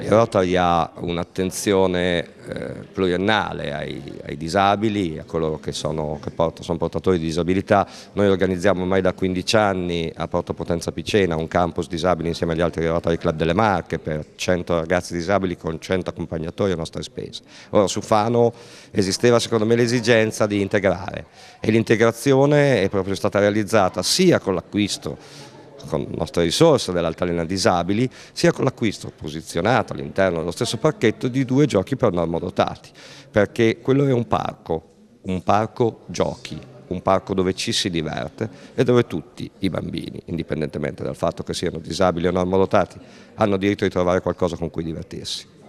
Il Rotary ha un'attenzione eh, pluriennale ai, ai, disabili, a coloro che, sono, che porto, sono, portatori di disabilità. Noi organizziamo ormai da 15 anni a Porto Potenza Picena un campus disabili insieme agli altri Rotary Club delle Marche per 100 ragazzi disabili con 100 accompagnatori a nostre spese. Ora su Fano esisteva secondo me l'esigenza di integrare e l'integrazione è proprio stata realizzata sia con l'acquisto con nostre risorse dell'Altalena Disabili, sia con l'acquisto posizionato all'interno dello stesso parchetto di due giochi per normodotati, perché quello è un parco, un parco giochi, un parco dove ci si diverte e dove tutti i bambini, indipendentemente dal fatto che siano disabili o normodotati, hanno diritto di trovare qualcosa con cui divertirsi.